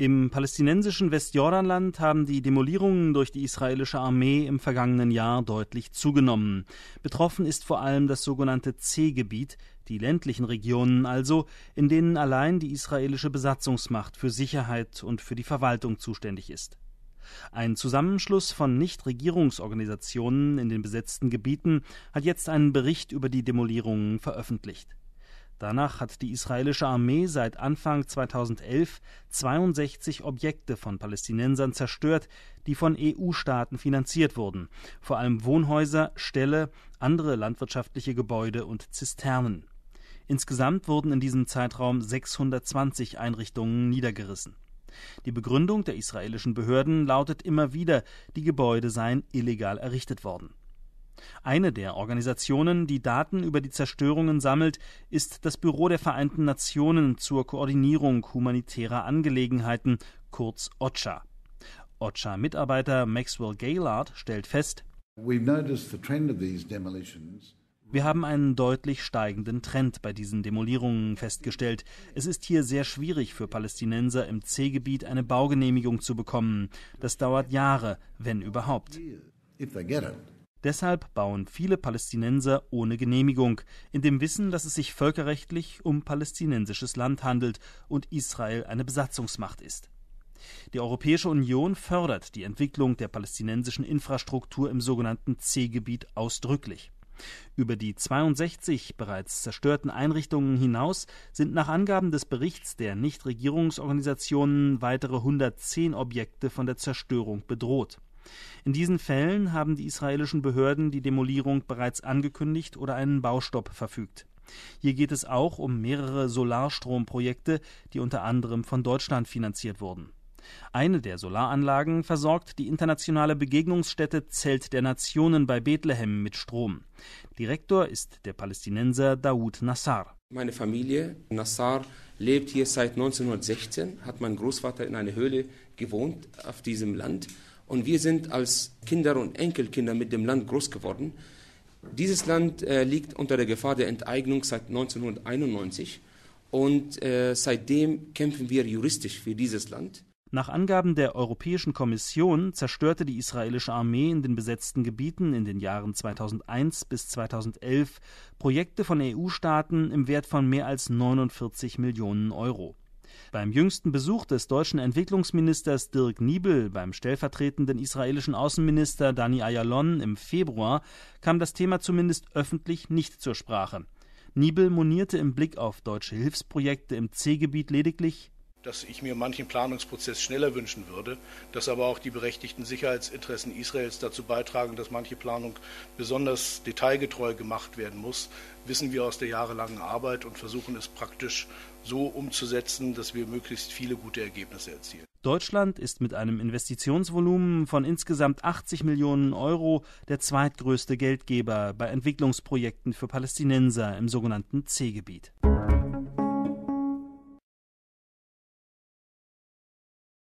Im palästinensischen Westjordanland haben die Demolierungen durch die israelische Armee im vergangenen Jahr deutlich zugenommen. Betroffen ist vor allem das sogenannte C-Gebiet, die ländlichen Regionen also, in denen allein die israelische Besatzungsmacht für Sicherheit und für die Verwaltung zuständig ist. Ein Zusammenschluss von Nichtregierungsorganisationen in den besetzten Gebieten hat jetzt einen Bericht über die Demolierungen veröffentlicht. Danach hat die israelische Armee seit Anfang 2011 62 Objekte von Palästinensern zerstört, die von EU-Staaten finanziert wurden, vor allem Wohnhäuser, Ställe, andere landwirtschaftliche Gebäude und Zisternen. Insgesamt wurden in diesem Zeitraum 620 Einrichtungen niedergerissen. Die Begründung der israelischen Behörden lautet immer wieder, die Gebäude seien illegal errichtet worden eine der Organisationen, die Daten über die Zerstörungen sammelt, ist das Büro der Vereinten Nationen zur Koordinierung humanitärer Angelegenheiten, kurz OCHA. OCHA-Mitarbeiter Maxwell Gaylard stellt fest, wir haben einen deutlich steigenden Trend bei diesen Demolierungen festgestellt. Es ist hier sehr schwierig für Palästinenser im C-Gebiet eine Baugenehmigung zu bekommen. Das dauert Jahre, wenn überhaupt. If they get it. Deshalb bauen viele Palästinenser ohne Genehmigung, in dem Wissen, dass es sich völkerrechtlich um palästinensisches Land handelt und Israel eine Besatzungsmacht ist. Die Europäische Union fördert die Entwicklung der palästinensischen Infrastruktur im sogenannten C-Gebiet ausdrücklich. Über die 62 bereits zerstörten Einrichtungen hinaus sind nach Angaben des Berichts der Nichtregierungsorganisationen weitere 110 Objekte von der Zerstörung bedroht. In diesen Fällen haben die israelischen Behörden die Demolierung bereits angekündigt oder einen Baustopp verfügt. Hier geht es auch um mehrere Solarstromprojekte, die unter anderem von Deutschland finanziert wurden. Eine der Solaranlagen versorgt die internationale Begegnungsstätte Zelt der Nationen bei Bethlehem mit Strom. Direktor ist der Palästinenser Daoud Nassar. Meine Familie Nassar lebt hier seit 1916, hat mein Großvater in einer Höhle gewohnt auf diesem Land und wir sind als Kinder und Enkelkinder mit dem Land groß geworden. Dieses Land äh, liegt unter der Gefahr der Enteignung seit 1991 und äh, seitdem kämpfen wir juristisch für dieses Land. Nach Angaben der Europäischen Kommission zerstörte die israelische Armee in den besetzten Gebieten in den Jahren 2001 bis 2011 Projekte von EU-Staaten im Wert von mehr als 49 Millionen Euro. Beim jüngsten Besuch des deutschen Entwicklungsministers Dirk Niebel beim stellvertretenden israelischen Außenminister Dani Ayalon im Februar kam das Thema zumindest öffentlich nicht zur Sprache. Niebel monierte im Blick auf deutsche Hilfsprojekte im C-Gebiet lediglich dass ich mir manchen Planungsprozess schneller wünschen würde, dass aber auch die berechtigten Sicherheitsinteressen Israels dazu beitragen, dass manche Planung besonders detailgetreu gemacht werden muss, wissen wir aus der jahrelangen Arbeit und versuchen es praktisch so umzusetzen, dass wir möglichst viele gute Ergebnisse erzielen. Deutschland ist mit einem Investitionsvolumen von insgesamt 80 Millionen Euro der zweitgrößte Geldgeber bei Entwicklungsprojekten für Palästinenser im sogenannten C-Gebiet.